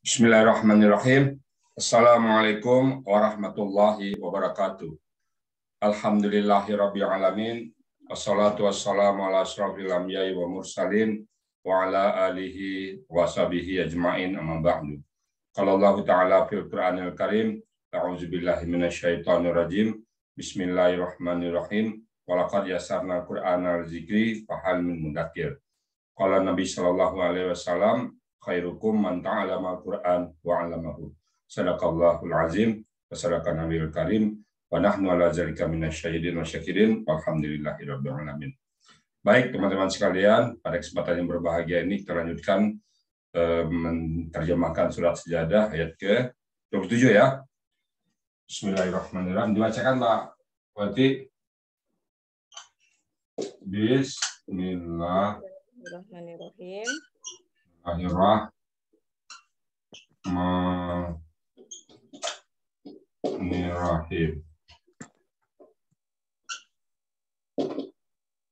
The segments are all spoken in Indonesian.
Bismillahirrahmanirrahim. Assalamualaikum warahmatullahi wabarakatuh. Alhamdulillahi rabbil alamin. Assalatu wassalamu ala asrafil amyai wa mursalin wa ala alihi wa sahbihi ajma'in amma ba'du. Kalau Allah ta'ala fil Qur'anil Karim, a'udzu billahi rajim. Bismillahirrahmanirrahim. Walakad yasarna al-Qur'ana fahal min mudakir. Kala Nabi Shallallahu Alaihi Wasallam, khairukum man ta'alama Qur'an wa 'allamahu. Sadaqallahul azim wa sadaqana karim wa nahnu ala zalika minasyahidin wa syakirin walhamdulillahirabbil alamin. Baik teman-teman sekalian, pada kesempatan yang berbahagia ini kita lanjutkan eh, menerjemahkan surat sejadah ayat ke 27 ya. Bismillahirrahmanirrahim. Dibacakan Pak Wati. Bismillah. Bismillahirrahmanirrahim. Bismillahirrahmanirrahim.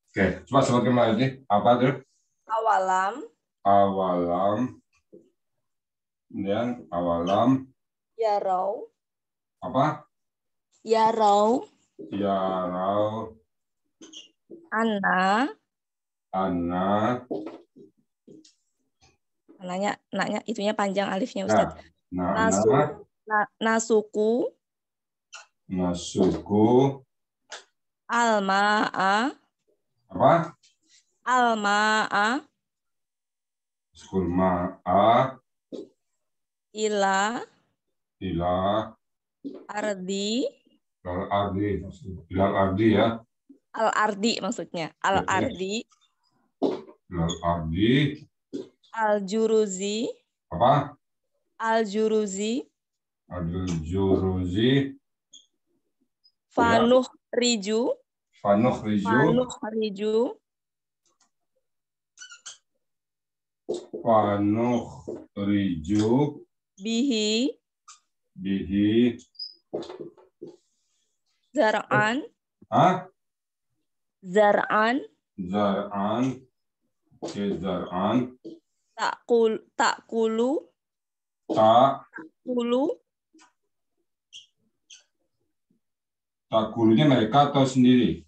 Oke, coba sebutin lagi. Apa itu? Awalam. Awalam. Kemudian awalam. Ya, raw. Apa? Ya, raw. Ya, raw. Anna anak anaknya anaknya itunya panjang alifnya nah, Ustaz. Nah, nah, nasu, na, nasuku nasuku almaa apa? Almaa Sukul ma'a ila ila ardi al ardi ilal ardi ya al ardi maksudnya al ardi Al Ardi. Al-Juruzi. Apa? Al-Juruzi. Al-Juruzi. Fanuh Riju. Fanuh Riju. Fanuh Riju. Fanuh Riju. Bihi. Bihi. Zar'an. Hah? Zar'an. Zar'an tak tak kulu. tak Ta. tak kulunya mereka atau sendiri?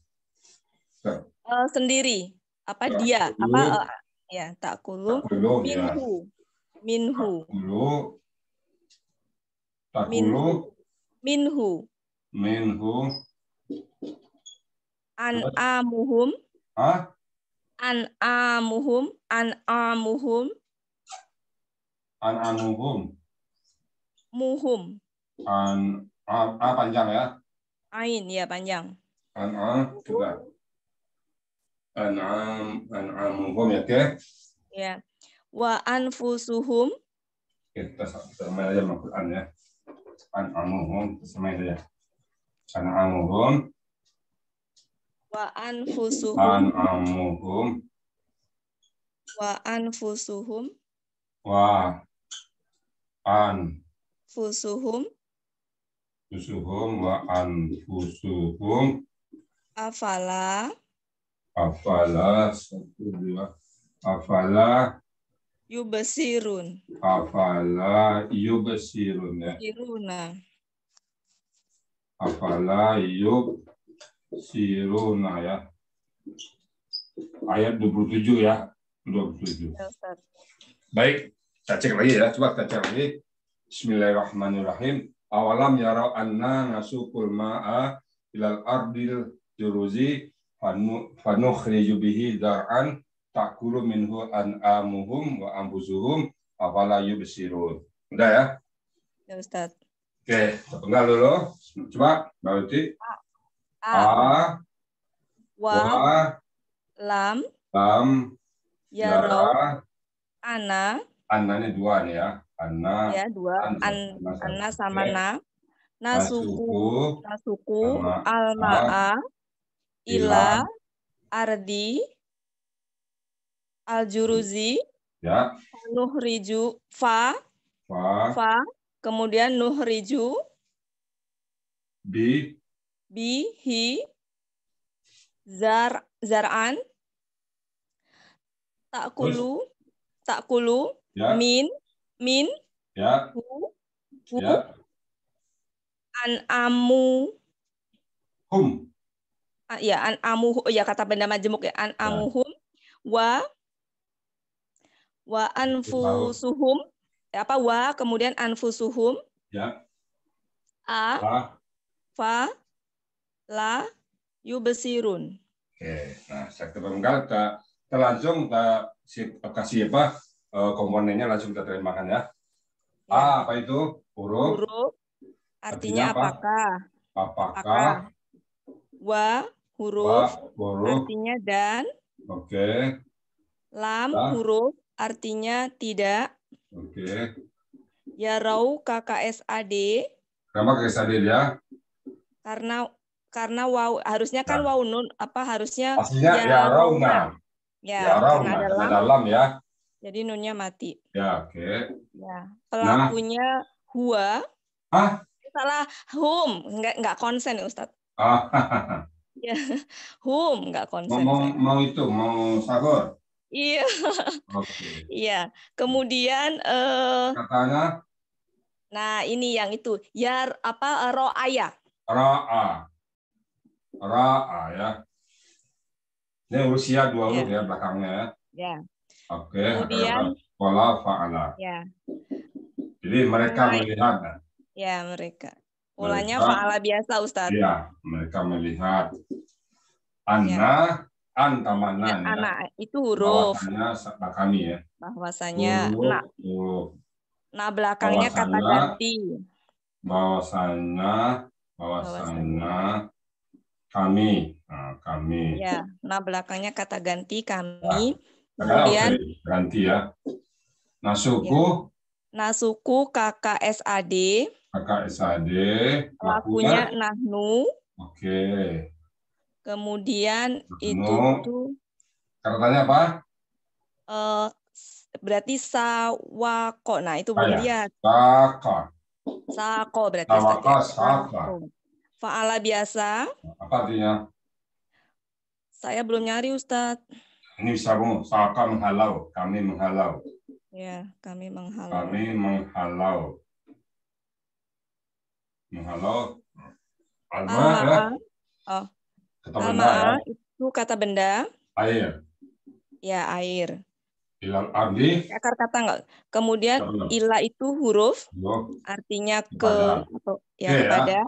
Uh, sendiri. Apa ta dia? Apa uh, ya tak kulu minhu. Ya. Minhu. tak kulu. Minhu. Minhu. An amuhum. Ah? an an amuhum amuhum an amuhum Muhum. An, a, a panjang ya? Ain, ya panjang. an a juga. an am an amuhum ya, oke? Okay? Ya. Wa anfusuhum. Kita samain aja al an ya. amuhum samain aja. an amuhum wa anfusuhum an'amuhum wa anfusuhum wa anfusuhum fusuhum fusuhum wa anfusuhum afala afala satu dua afala yubesirun afala yubesirun ya yubesirun afala yub Siruna ya. Ayat 27 ya. 27. Ya, Baik, kita cek lagi ya. Coba kita cek lagi. Bismillahirrahmanirrahim. Awalam yarau anna nasukul ma'a ilal ardil juruzi fanukhriju bihi dar'an takulu minhu an'amuhum wa ambuzuhum awalayu yubisirun. Udah ya? Ya Ustaz. Oke, tepenggal dulu. Coba, Mbak Uti. Ah a, wa, wa lam, lam, yara, ya. ana, ana ini dua nih ya, ana, ya dua, an, ana sama na, nasuku, nasuku, a ila, ardi, aljuruzi, ya, nuhriju, fa, fa, fa kemudian nuhriju, bi, hi zar zar'an takulu takulu ya. min min ya. hu, hu ya. an amu hum ya an amu ya kata benda majemuk ya an ya. amu hum wa wa anfusuhum ya, apa wa kemudian anfusuhum ya a fa fa la yubesirun. Oke, nah sektor pemenggal kita, kita langsung kita kasih apa komponennya langsung kita terjemahkan ya. ya. A ah, apa itu huruf? Huruf. Artinya, artinya apa? apakah? Apakah? Wa huruf. Wa, huruf. Artinya dan. Oke. Okay. Lam La. huruf artinya tidak. Oke. Okay. Yarau KKSAD. Kenapa KKSAD ya? Karena karena wow harusnya kan nah. wow nun apa harusnya aslinya ya, ya, ya rauna ya, ya rauna ada dalam ya jadi nunnya mati ya oke okay. ya nah. pelakunya nah. hua ah salah hum nggak nggak konsen ya, ustad ah ya hum nggak konsen mau, mau, mau itu mau sahur iya oke iya kemudian eh, katanya nah ini yang itu ya apa roaya eh, roa ya? ra'a ah, ya. Ini usia dua ya. huruf ya. ya belakangnya ya. Yeah. Oke. Okay. Kemudian pola faala. Ya. Jadi mereka Mulai. melihat. Kan? Ya mereka. Polanya faala biasa Ustaz. Ya mereka melihat. Anna yeah. an Ya, ya. itu huruf. Bahwasanya kami ya. Bahwasanya huruf, na. Nah belakangnya kata ganti. Bahwasanya bahwasanya, bahwasanya kami. Nah, kami. Ya, nah belakangnya kata ganti kami. Nah, Kemudian ganti ya. Nasuku. Ya. Nasuku KKSAD. KKSAD. Lakunya Nahnu. Oke. Okay. Kemudian Nahnu. itu Katanya apa? Uh, berarti sawako. Nah, itu ah, ya. berarti ya? Sawako. Sawako berarti. Sawako, sawako. Faala biasa. Apa artinya? Saya belum nyari Ustadz. Ini bisa sabun, saka menghalau, kami menghalau. Ya, kami menghalau. Kami menghalau. Menghalau. Alma, ya? Oh. Kata benda, ya? itu kata benda. Air. Ya, air. Ilal ardi. Ya, akar kata enggak. Kemudian ila itu huruf. Artinya ke kepada. atau ya, iya, ya kepada. Ya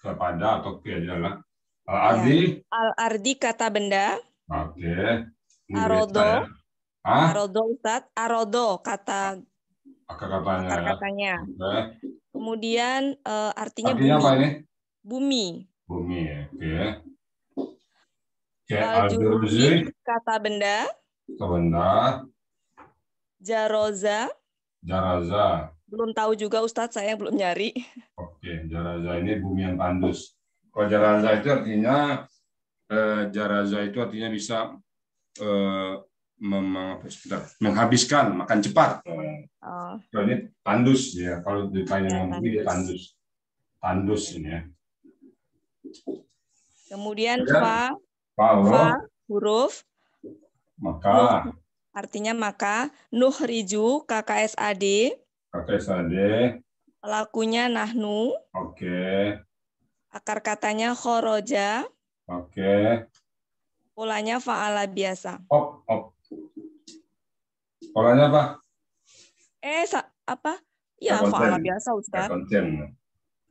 kepada atau ke adalah Al-Ardi. Iya. Ya. Al-Ardi kata benda. Oke. Okay. Arodo. Ah Arodo Ustad Arodo kata akar katanya. Akar katanya. Ya. Kemudian uh, artinya, artinya bumi. apa ini? Bumi. Bumi, oke. Okay. Okay, Al-Juruzi. Kata benda. Kata benda. Jaroza. jaroza Belum tahu juga Ustadz, saya belum nyari. Oke, jaraza ini bumi yang tandus. Kalau jaraza itu artinya eh, jaraza itu artinya bisa eh, sebentar, menghabiskan makan cepat. Oh. Kalau ini tandus ya, kalau ditanya ya, tandus. ini tandus, tandus ini ya. Kemudian fa, fa, fa huruf maka artinya maka nuhriju KKSAD KKSAD Pelakunya nahnu. Oke. Okay. Akar katanya khoroja. Oke. Okay. Polanya faala biasa. Op, op. Polanya apa? Eh, apa? Ya, faala biasa, Ustaz.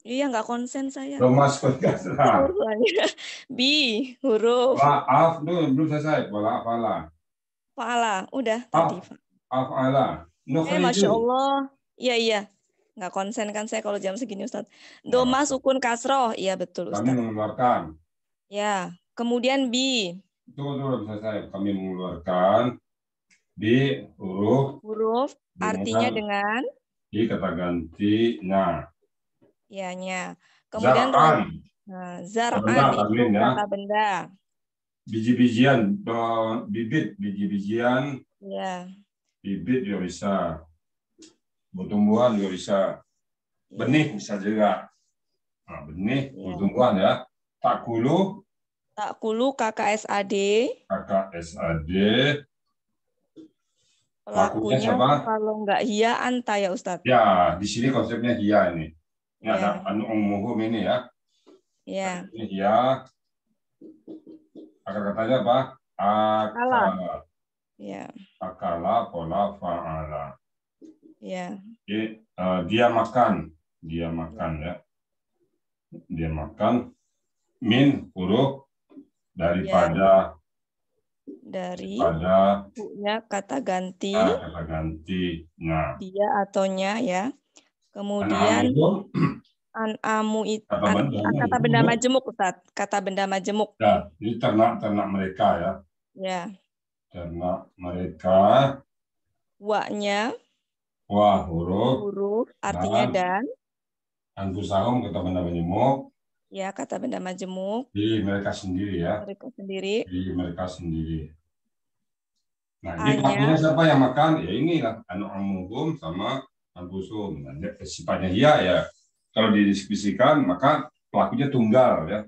Iya, nggak konsen saya. Lo masuk Bi, huruf. Maaf, belum belum selesai. Faala, faala. Faala, udah. Af, tadi. Eh, Masya Allah. Iya, iya nggak konsen kan saya kalau jam segini Ustadz. Ya. Doma nah. sukun kasroh, iya betul Ustadz. Kami mengeluarkan. Ya, kemudian b. Tunggu dulu saya. Kami mengeluarkan b huruf. Huruf artinya dengan B kata ganti na. Iya ya, nya. Kemudian zar'an. Nah, zar'an itu benda. Ya. kata benda. Biji-bijian, bibit, biji-bijian. Iya. Bibit juga bisa tumbuhan juga bisa ya. benih bisa juga nah, benih ya. tumbuhan ya tak kulu tak kulu KKSAD KKSAD pelakunya siapa? kalau nggak hia anta ya Ustaz ya di sini konsepnya hia ini ini ya. ada anu umuhum ini ya ya ini hia akar katanya apa akala ya akala pola faala Iya. Jadi, uh, dia makan, dia makan ya. Dia makan min huruf daripada yeah. dari pada ya kata ganti ah, kata ganti nah dia atonya ya kemudian anamu itu kata benda, an, kata benda majemuk Ustaz. kata benda majemuk ya ini ternak ternak mereka ya ya ternak mereka waknya Wah, huruf. Huruf artinya dan. Dan pusahum kata benda majemuk. Ya, kata benda majemuk. Di mereka sendiri ya. Mereka sendiri. Di mereka sendiri. Nah, ini pelakunya siapa yang makan? Ya ini lah, anu umum sama anfusum. Nah, sifatnya iya ya. Kalau didiskusikan maka pelakunya tunggal ya.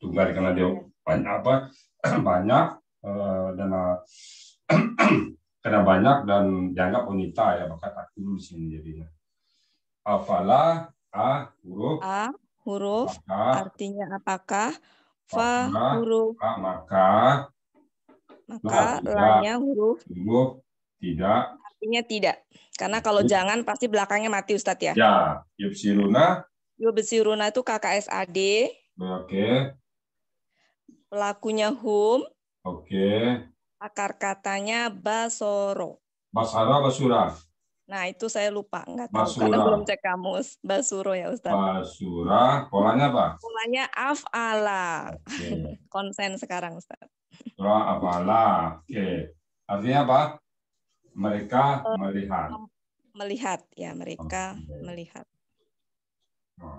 Tunggal karena dia iya. banyak apa? banyak uh, dana kena banyak dan dianggap wanita ya maka tak di sini jadinya. Afala a huruf a huruf apakah, artinya apakah fa huruf a, maka maka lainnya huruf huruf tidak artinya tidak karena kalau tidak. jangan pasti belakangnya mati Ustadz ya. Ya, yubsiruna yubsiruna itu KKSAD. Oke. Okay. Pelakunya hum. Oke. Okay. Akar katanya basoro. Basara basura. Nah, itu saya lupa. Enggak tahu basura. karena belum cek kamus. Basuro ya, Ustaz. Basura, polanya apa? Polanya afala. Okay. Konsen sekarang, Ustaz. Surah afala. Oke. Okay. Artinya apa? Mereka eh, melihat. Melihat, ya. Mereka okay. melihat. Oke.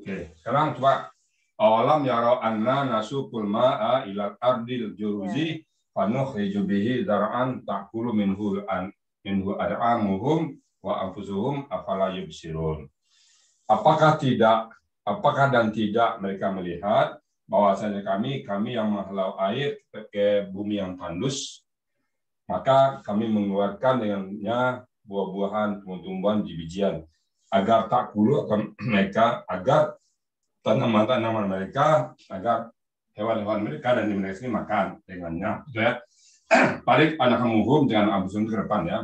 Okay. Sekarang coba. Awalam yaro anna nasukul ma'a ilal ardil juruzi. Yeah panuh hijubihi zar'an ta'kulu minhu an minhu ad'amuhum wa anfusuhum afala yubsirun. Apakah tidak apakah dan tidak mereka melihat bahwasanya kami kami yang menghalau air ke bumi yang tandus maka kami mengeluarkan dengannya buah-buahan, tumbuhan di bijian agar tak kulu ke mereka agar tanaman-tanaman mereka agar hewan-hewan mereka dan di mereka sini makan dengannya gitu ya Balik anak muhum dengan abu ke depan ya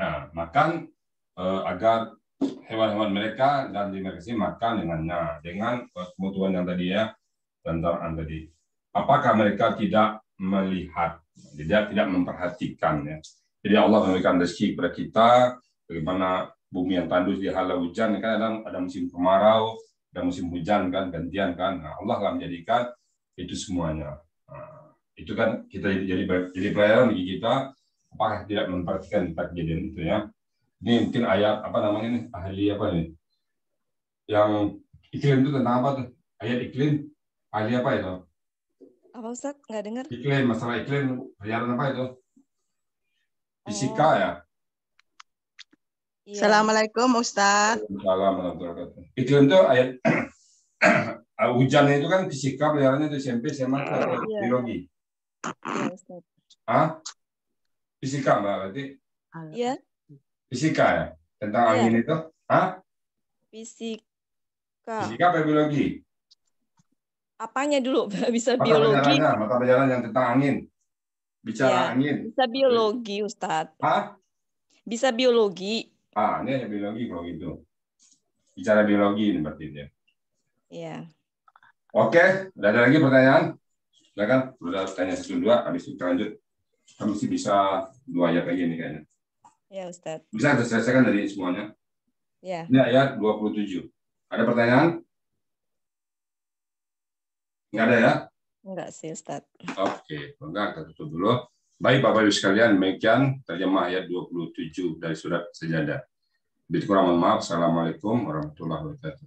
nah, makan eh, agar hewan-hewan mereka dan di mereka sini makan dengannya dengan kebutuhan yang tadi ya tentang tadi apakah mereka tidak melihat tidak tidak memperhatikan ya jadi Allah memberikan rezeki kepada kita bagaimana bumi yang tandus dihalau hujan kan ada, ada musim kemarau ada musim hujan kan gantian kan nah, Allah lah menjadikan itu semuanya. Nah, itu kan kita jadi jadi pelajaran bagi kita apakah tidak memperhatikan kejadian itu ya. Ini mungkin ayat apa namanya ini ahli apa ini yang iklim itu tentang apa tuh? Ayat iklim ahli apa itu? Apa Ustaz? Nggak dengar. Iklim, masalah iklim, pelajaran apa itu? Oh. Fisika oh. ya? Iya. Assalamualaikum Ustaz. Assalamualaikum warahmatullahi wabarakatuh. Iklim itu ayat uh, ah, hujan itu kan fisika pelajarannya itu SMP SMA atau ah. iya. biologi ah fisika mbak berarti iya fisika ya tentang iya. angin itu ah fisika fisika apa biologi apanya dulu bisa mata biologi mata pelajaran yang tentang angin bicara ya, angin bisa biologi Ustadz ah bisa biologi ah ini hanya biologi kalau gitu bicara biologi ini berarti ya iya Oke, tidak ada lagi pertanyaan? Silakan, sudah tanya satu dua, habis itu lanjut. Kami sih bisa dua ayat lagi nih kayaknya. Ya, Ustaz. Bisa diselesaikan dari semuanya? Ya. Ini ayat 27. Ada pertanyaan? Enggak ada ya? Enggak sih, Ustaz. Oke, enggak, kita tutup dulu. Baik, Bapak-Ibu sekalian, demikian terjemah ayat 27 dari surat sejadah. Lebih mohon maaf. Assalamualaikum warahmatullahi wabarakatuh.